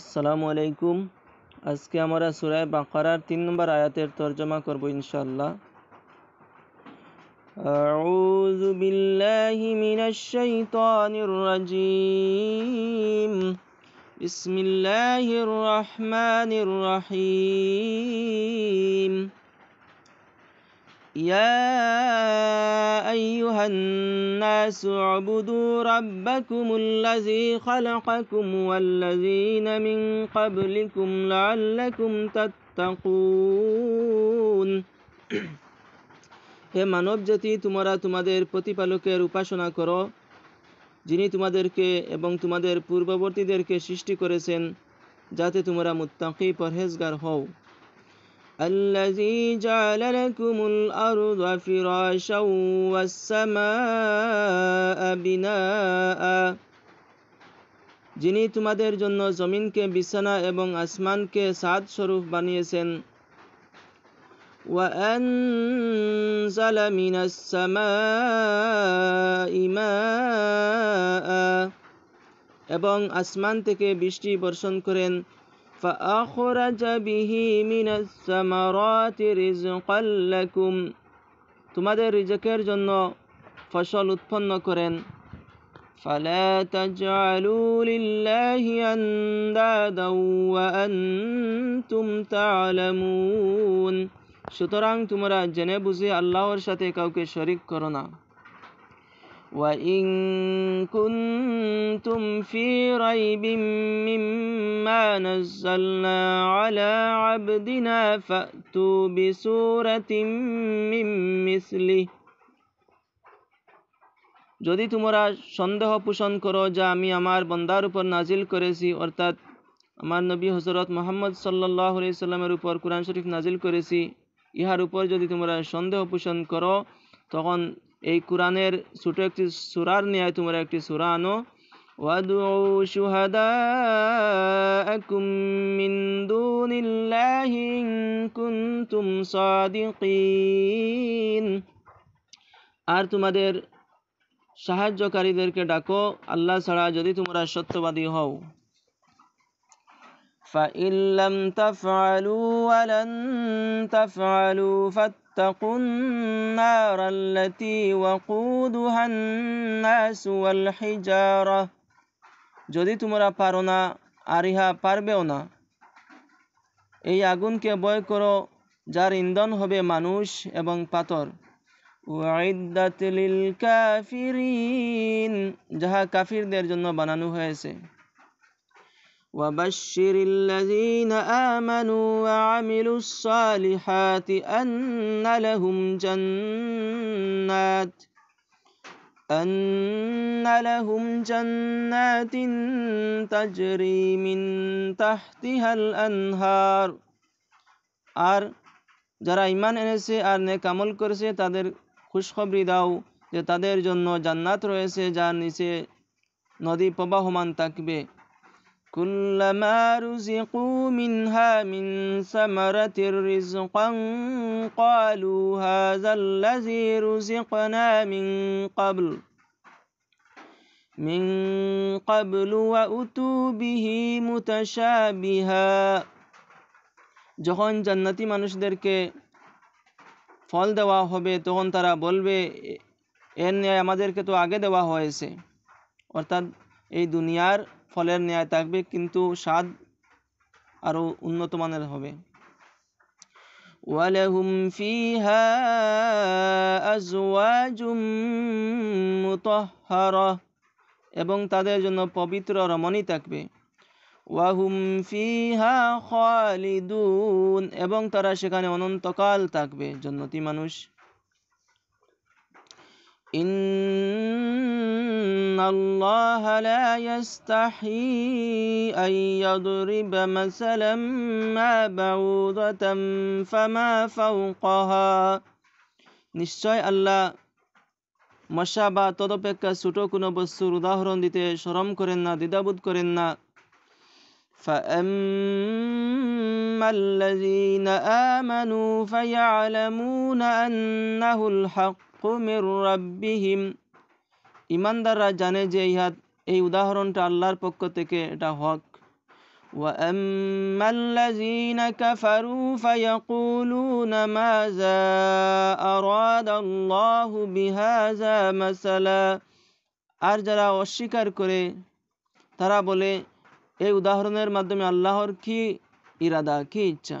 আসসালামু আলাইকুম আজকে আমরা সুরায় বাঁকরার তিন নম্বর আয়াতের তর্জমা করব ইনশাল্লাহ أعوذ بالله من الشيطان الرجيم بسم الله الرحمن الرحيم يا أيها الناس اعبدوا ربكم الذي خلقكم والذين من قبلكم لعلكم تتقون হে মানব জাতি তোমরা তোমাদের প্রতিপালকের উপাসনা করো যিনি তোমাদেরকে এবং তোমাদের পূর্ববর্তীদেরকে সৃষ্টি করেছেন যাতে তোমরা মুত্তাকি পরহেজগার হও الذي جعل لكم الأرض فراشا والسماء بناء যিনি তোমাদের জন্য জমিনকে বিছানা এবং আসমানকে সাদ স্বরূপ বানিয়েছেন وأنزل من السماء ماء এবং আসমান থেকে বৃষ্টি বর্ষণ করেন فأخرج به من الثمرات رزقا لكم তোমাদের রিজকের জন্য ফসল উৎপন্ন করেন فلا تجعلوا لله أندادا وأنتم تعلمون সুতরাং তোমরা জেনে বুঝে আল্লাহর সাথে কাউকে শরিক করো না وإن كنتم في ريب مما نزلنا على عبدنا فأتوا بسورة من مثله যদি তোমরা সন্দেহ পোষণ করো যা আমি আমার বন্দার উপর নাজিল করেছি অর্থাৎ আমার নবী হজরত মোহাম্মদ সাল্লাহ সাল্লামের উপর কোরআন শরীফ নাজিল করেছি ইহার উপর যদি তোমরা সন্দেহ পোষণ করো তখন এই কোরআনের ছোট একটি সুরার নিয়ে তোমরা একটি সুরা আনো আর তোমাদের সাহায্যকারীদেরকে ডাকো আল্লাহ ছাড়া যদি তোমরা সত্যবাদী হও فإن لم تفعلوا ولن واتقوا النار التي وقودها الناس والحجارة যদি তোমরা পারো না আর পারবেও না এই আগুনকে বয় করো যার ইন্ধন হবে মানুষ এবং পাথর ওয়াইদাতিল কাফিরিন যাহা কাফিরদের জন্য বানানো হয়েছে وبشر الذين آمنوا وعملوا الصالحات أن لهم جنات أن لهم جنات تجري من تحتها الأنهار আর যারা ইমান এনেছে আর নেক আমল করেছে তাদের খুশখবরি দাও যে তাদের জন্য জান্নাত রয়েছে যার নিচে নদী প্রবাহমান থাকবে كلما رزقوا منها من ثمرة رزقا قالوا هذا الذي رزقنا من قبل من قبل وأتوا به متشابها যখন জান্নাতি মানুষদেরকে ফল দেওয়া হবে তখন তারা বলবে এর ন্যায় আমাদেরকে তো আগে দেওয়া হয়েছে অর্থাৎ এই দুনিয়ার ফলের ন্যায় থাকবে কিন্তু স্বাদ আরও উন্নত মানের হবে ولهم فيها أزواج مطهرة এবং তাদের জন্য পবিত্র রমণী থাকবে ওয়াহুম ফিহা খালিদুন এবং তারা সেখানে অনন্তকাল থাকবে জন্নতি মানুষ إن الله لا يستحي أن يضرب مثلا ما بعوضة فما فوقها نشوي الله مشابه تدبك তদপেক্ষা ছোট কোনো বস্তুর উদাহরণ দিতে স্মরণ করেন না فأما الذين آمنوا فيعلمون أنه الحق রাব্বিহিম ইমানদাররা জানে যে ইহা এই উদাহরণটা আল্লাহর পক্ষ থেকে এটা হক واما الذين كفروا فيقولون ماذا اراد الله আর যারা অস্বীকার করে তারা বলে এই উদাহরণের মাধ্যমে আল্লাহর কি ইরাদা কি ইচ্ছা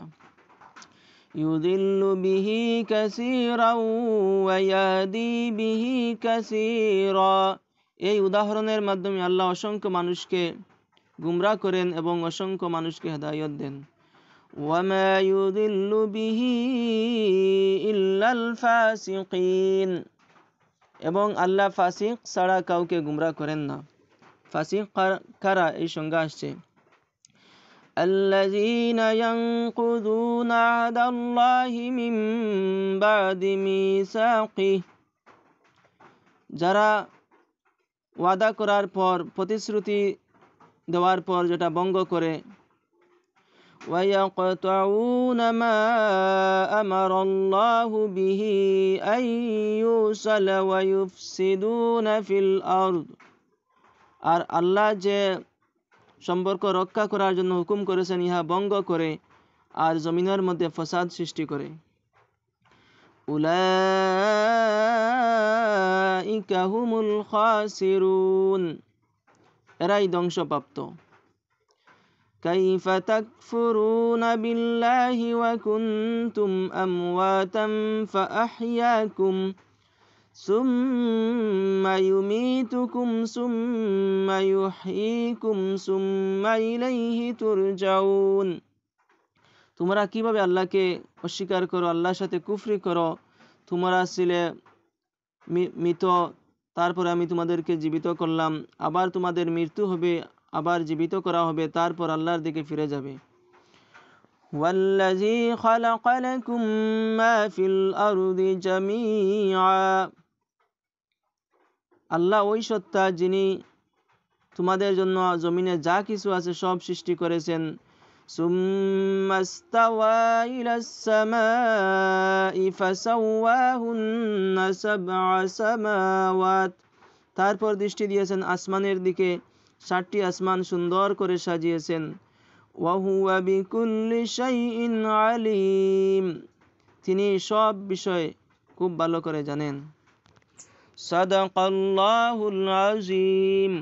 يضل به كثيرا ويهدي به كثيرا এই উদাহরণের মাধ্যমে আল্লাহ অসংখ্য মানুষকে গুমরা করেন এবং অসংখ্য মানুষকে হেদায়ত দেন وما يضل به إلا এবং আল্লাহ ফাসিক ছাড়া কাউকে গুমরা করেন না ফাসিক কারা এই সংজ্ঞা আসছে الذين ينقضون عهد الله من بعد ميثاقه যারা ওয়াদা করার পর প্রতিশ্রুতি দেওয়ার পর যেটা ভঙ্গ করে ويقطعون ما أمر الله به أن يوصل ويفسدون في الأرض আর আল্লাহ যে সম্পর্ক রক্ষা করার জন্য হুকুম করেছেন ইহা বঙ্গ করে আর জমিনের মধ্যে ফসাদ সৃষ্টি করে এরাই ধ্বংসপ্রাপ্ত كيف تكفرون بالله وكنتم أمواتا فأحياكم ثم يميتكم ثم يحييكم ثم إليه ترجعون তোমরা কিভাবে আল্লাহকে অস্বীকার করো আল্লাহর সাথে কুফরি করো তোমরা ছিলে মৃত তারপর আমি তোমাদেরকে জীবিত করলাম আবার তোমাদের মৃত্যু হবে আবার জীবিত করা হবে তারপর আল্লাহর দিকে ফিরে যাবে والذي خلق لكم ما في الأرض جميعا আল্লাহ ওই সত্তা যিনি তোমাদের জন্য জমিনে যা কিছু আছে সব সৃষ্টি করেছেন তারপর দৃষ্টি দিয়েছেন আসমানের দিকে সাতটি আসমান সুন্দর করে সাজিয়েছেন وهو তিনি সব বিষয়ে খুব ভালো করে জানেন صدق الله العظيم